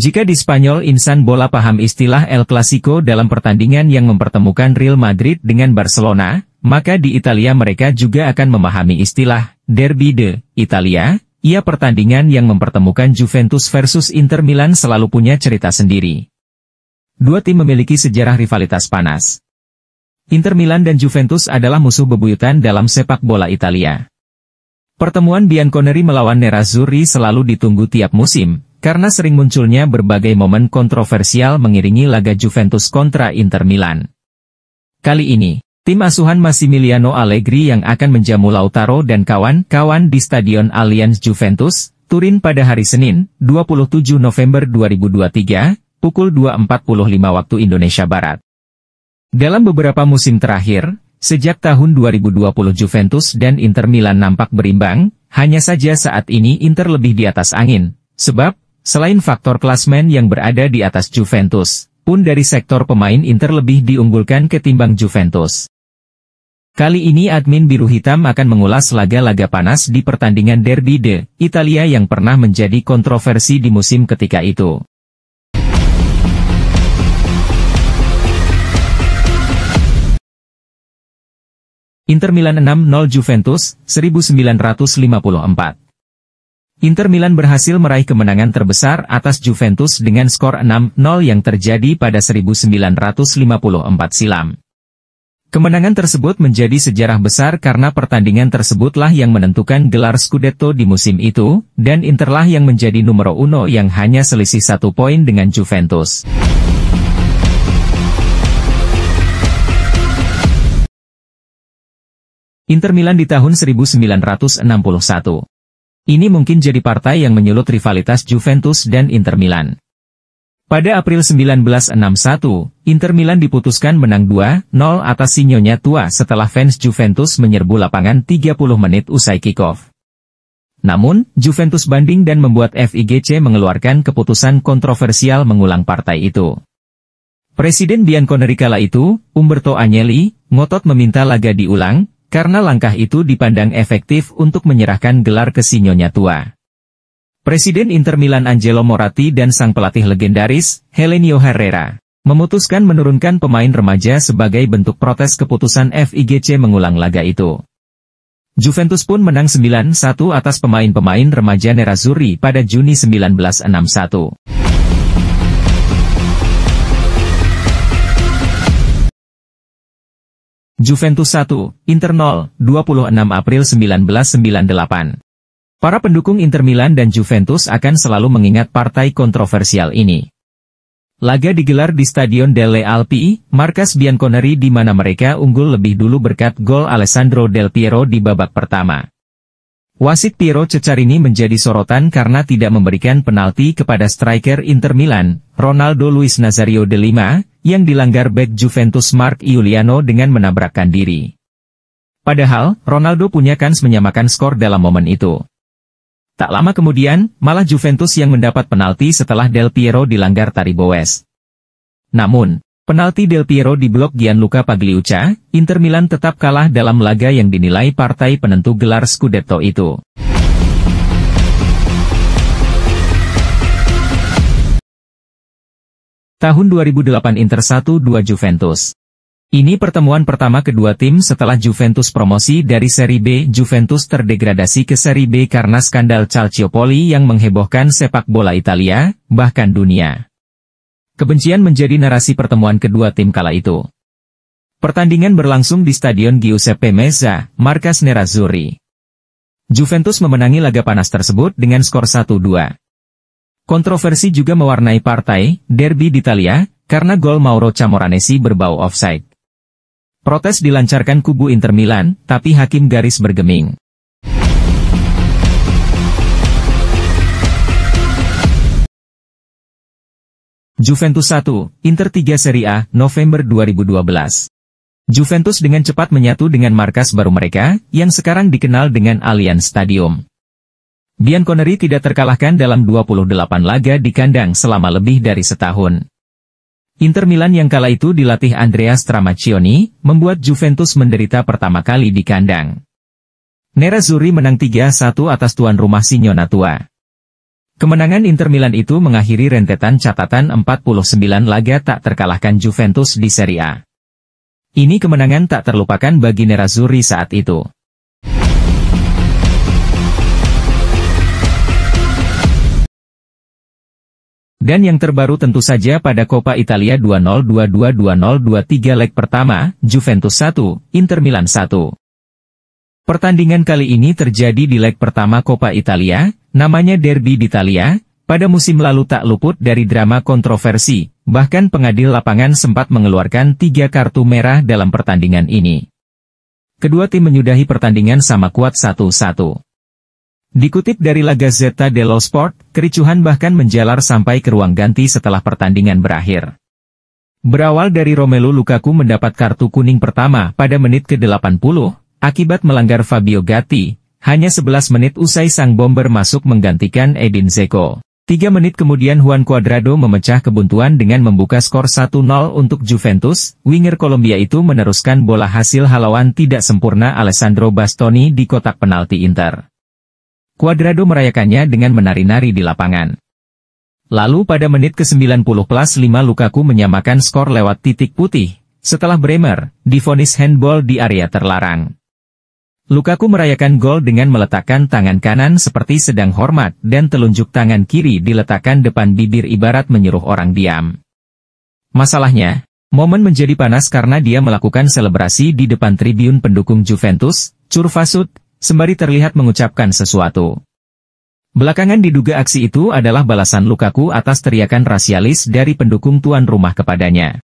Jika di Spanyol insan bola paham istilah El Clasico dalam pertandingan yang mempertemukan Real Madrid dengan Barcelona, maka di Italia mereka juga akan memahami istilah Derby de Italia. Ia pertandingan yang mempertemukan Juventus versus Inter Milan selalu punya cerita sendiri. Dua tim memiliki sejarah rivalitas panas. Inter Milan dan Juventus adalah musuh bebuyutan dalam sepak bola Italia. Pertemuan Bianconeri melawan Nerazzurri selalu ditunggu tiap musim, karena sering munculnya berbagai momen kontroversial mengiringi laga Juventus kontra Inter Milan. Kali ini, tim asuhan Massimiliano Allegri yang akan menjamu Lautaro dan kawan-kawan di Stadion Allianz Juventus, Turin pada hari Senin, 27 November 2023, pukul 2.45 waktu Indonesia Barat. Dalam beberapa musim terakhir, sejak tahun 2020 Juventus dan Inter Milan nampak berimbang, hanya saja saat ini Inter lebih di atas angin, sebab Selain faktor klasmen yang berada di atas Juventus, pun dari sektor pemain Inter lebih diunggulkan ketimbang Juventus. Kali ini admin biru hitam akan mengulas laga-laga panas di pertandingan Derby de Italia yang pernah menjadi kontroversi di musim ketika itu. Inter Milan 6-0 Juventus, 1954. Inter Milan berhasil meraih kemenangan terbesar atas Juventus dengan skor 6-0 yang terjadi pada 1954 silam. Kemenangan tersebut menjadi sejarah besar karena pertandingan tersebutlah yang menentukan gelar Scudetto di musim itu, dan Interlah yang menjadi numero uno yang hanya selisih satu poin dengan Juventus. Inter Milan di tahun 1961 ini mungkin jadi partai yang menyulut rivalitas Juventus dan Inter Milan. Pada April 1961, Inter Milan diputuskan menang 2-0 atas Sinyonya Tua setelah fans Juventus menyerbu lapangan 30 menit usai kick-off. Namun, Juventus banding dan membuat FIGC mengeluarkan keputusan kontroversial mengulang partai itu. Presiden Bianconeri kala itu, Umberto Agnelli, ngotot meminta laga diulang, karena langkah itu dipandang efektif untuk menyerahkan gelar ke sinyonya tua. Presiden Inter Milan Angelo Moratti dan sang pelatih legendaris, Helenio Herrera, memutuskan menurunkan pemain remaja sebagai bentuk protes keputusan FIGC mengulang laga itu. Juventus pun menang 9-1 atas pemain-pemain remaja Nerazzurri pada Juni 1961. Juventus 1, Inter 0, 26 April 1998. Para pendukung Inter Milan dan Juventus akan selalu mengingat partai kontroversial ini. Laga digelar di Stadion Delle Alpi, markas Bianconeri di mana mereka unggul lebih dulu berkat gol Alessandro Del Piero di babak pertama. Wasit Piero Cecarini menjadi sorotan karena tidak memberikan penalti kepada striker Inter Milan, Ronaldo Luis Nazario de Lima, yang dilanggar bek Juventus Mark Iuliano dengan menabrakkan diri. Padahal, Ronaldo punya kans menyamakan skor dalam momen itu. Tak lama kemudian, malah Juventus yang mendapat penalti setelah Del Piero dilanggar tari Boes. Namun, penalti Del Piero di blok Gianluca Pagliuca, Inter Milan tetap kalah dalam laga yang dinilai partai penentu gelar Scudetto itu. Tahun 2008 Inter 1-2 Juventus. Ini pertemuan pertama kedua tim setelah Juventus promosi dari seri B. Juventus terdegradasi ke seri B karena skandal Calciopoli yang menghebohkan sepak bola Italia, bahkan dunia. Kebencian menjadi narasi pertemuan kedua tim kala itu. Pertandingan berlangsung di Stadion Giuseppe Meza, markas Nerazzurri. Juventus memenangi laga panas tersebut dengan skor 1-2. Kontroversi juga mewarnai partai, derby Italia karena gol Mauro Camoranesi berbau offside. Protes dilancarkan kubu Inter Milan, tapi hakim garis bergeming. Juventus 1, Inter 3 Serie A, November 2012. Juventus dengan cepat menyatu dengan markas baru mereka, yang sekarang dikenal dengan Allianz Stadium. Bianconeri tidak terkalahkan dalam 28 laga di kandang selama lebih dari setahun. Inter Milan yang kala itu dilatih Andreas Tramaccioni, membuat Juventus menderita pertama kali di kandang. Nerazzurri menang 3-1 atas tuan rumah Signona Tua. Kemenangan Inter Milan itu mengakhiri rentetan catatan 49 laga tak terkalahkan Juventus di Serie A. Ini kemenangan tak terlupakan bagi Nerazzurri saat itu. Dan yang terbaru tentu saja pada Coppa Italia 2022-2023 leg pertama, Juventus 1, Inter Milan 1. Pertandingan kali ini terjadi di leg pertama Coppa Italia, namanya Derby d'Italia, pada musim lalu tak luput dari drama kontroversi, bahkan pengadil lapangan sempat mengeluarkan tiga kartu merah dalam pertandingan ini. Kedua tim menyudahi pertandingan sama kuat 1-1. Dikutip dari La Gazzetta dello Sport, kericuhan bahkan menjalar sampai ke ruang ganti setelah pertandingan berakhir. Berawal dari Romelu Lukaku mendapat kartu kuning pertama pada menit ke-80, akibat melanggar Fabio Gatti, hanya 11 menit usai sang bomber masuk menggantikan Edin Zeko. Tiga menit kemudian Juan Cuadrado memecah kebuntuan dengan membuka skor 1-0 untuk Juventus, winger Kolombia itu meneruskan bola hasil halauan tidak sempurna Alessandro Bastoni di kotak penalti Inter. Cuadrado merayakannya dengan menari-nari di lapangan. Lalu pada menit ke-90 plus 5 Lukaku menyamakan skor lewat titik putih, setelah Bremer, difonis handball di area terlarang. Lukaku merayakan gol dengan meletakkan tangan kanan seperti sedang hormat dan telunjuk tangan kiri diletakkan depan bibir ibarat menyuruh orang diam. Masalahnya, momen menjadi panas karena dia melakukan selebrasi di depan tribun pendukung Juventus, Curvasut, sembari terlihat mengucapkan sesuatu. Belakangan diduga aksi itu adalah balasan Lukaku atas teriakan rasialis dari pendukung tuan rumah kepadanya.